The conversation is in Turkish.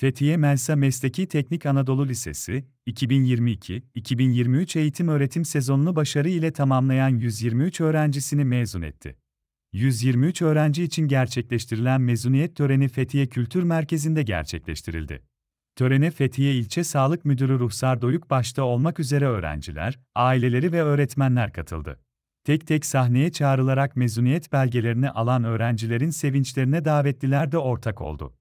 Fethiye Melsa Mesleki Teknik Anadolu Lisesi, 2022-2023 eğitim öğretim sezonunu başarı ile tamamlayan 123 öğrencisini mezun etti. 123 öğrenci için gerçekleştirilen mezuniyet töreni Fethiye Kültür Merkezi'nde gerçekleştirildi. Törene Fethiye İlçe Sağlık Müdürü Ruhsar Doyuk başta olmak üzere öğrenciler, aileleri ve öğretmenler katıldı. Tek tek sahneye çağrılarak mezuniyet belgelerini alan öğrencilerin sevinçlerine davetliler de ortak oldu.